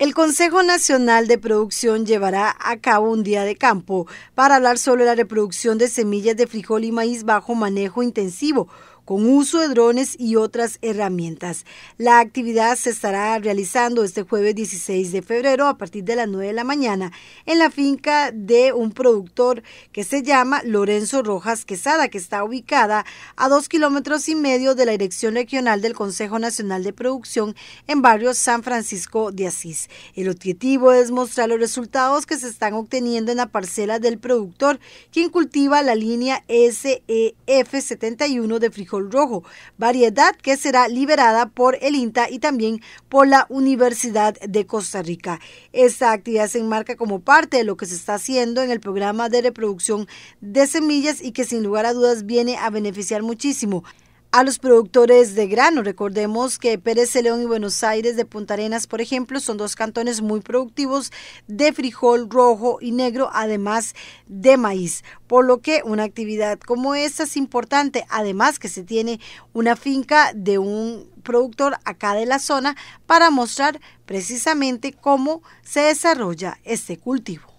El Consejo Nacional de Producción llevará a cabo un día de campo para hablar sobre la reproducción de semillas de frijol y maíz bajo manejo intensivo con uso de drones y otras herramientas. La actividad se estará realizando este jueves 16 de febrero a partir de las 9 de la mañana en la finca de un productor que se llama Lorenzo Rojas Quesada, que está ubicada a dos kilómetros y medio de la Dirección Regional del Consejo Nacional de Producción en barrio San Francisco de Asís. El objetivo es mostrar los resultados que se están obteniendo en la parcela del productor, quien cultiva la línea e SEF71 de frijol rojo, variedad que será liberada por el INTA y también por la Universidad de Costa Rica. Esta actividad se enmarca como parte de lo que se está haciendo en el programa de reproducción de semillas y que sin lugar a dudas viene a beneficiar muchísimo a los productores de grano. Recordemos que Pérez León y Buenos Aires de Punta Arenas, por ejemplo, son dos cantones muy productivos de frijol rojo y negro, además de maíz. Por lo que una actividad como esta es importante, además que se tiene una finca de un productor acá de la zona para mostrar precisamente cómo se desarrolla este cultivo.